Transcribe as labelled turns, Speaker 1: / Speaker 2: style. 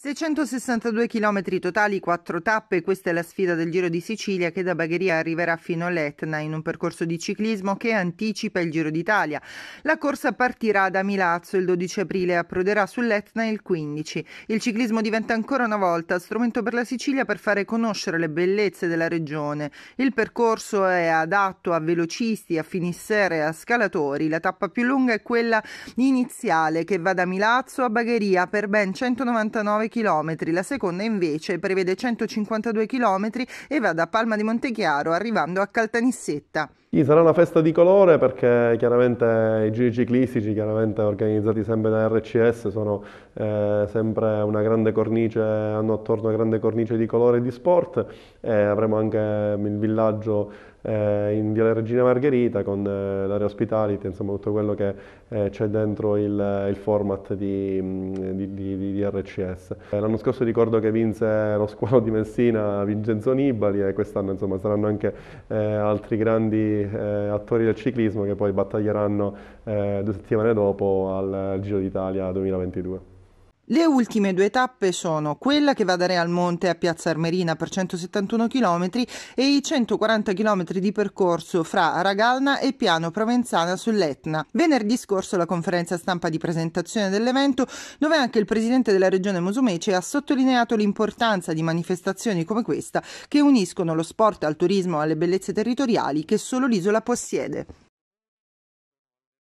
Speaker 1: 662 km totali, 4 tappe, questa è la sfida del Giro di Sicilia che da Bagheria arriverà fino all'Etna in un percorso di ciclismo che anticipa il Giro d'Italia. La corsa partirà da Milazzo il 12 aprile e approderà sull'Etna il 15. Il ciclismo diventa ancora una volta strumento per la Sicilia per fare conoscere le bellezze della regione. Il percorso è adatto a velocisti, a finissere e a scalatori. La tappa più lunga è quella iniziale che va da Milazzo a Bagheria per ben 199 km km, la seconda invece prevede 152 km e va da Palma di Montechiaro arrivando a Caltanissetta.
Speaker 2: Sì, sarà una festa di colore perché chiaramente i giri ciclistici, chiaramente organizzati sempre da RCS, sono eh, sempre una grande cornice, hanno attorno una grande cornice di colore e di sport. Eh, avremo anche il villaggio eh, in Via Regina Margherita con eh, l'area hospitality, insomma tutto quello che eh, c'è dentro il, il format di, di, di, di RCS. Eh, l'anno scorso ricordo che vinse lo squalo di Messina Vincenzo Nibali e quest'anno insomma saranno anche altri grandi eh, attori del ciclismo che poi battaglieranno eh, due settimane dopo al Giro d'Italia 2022.
Speaker 1: Le ultime due tappe sono quella che va da Real Monte a Piazza Armerina per 171 km e i 140 km di percorso fra Aragalna e Piano Provenzana sull'Etna. Venerdì scorso la conferenza stampa di presentazione dell'evento, dove anche il presidente della regione Musumeci ha sottolineato l'importanza di manifestazioni come questa che uniscono lo sport al turismo e alle bellezze territoriali che solo l'isola possiede.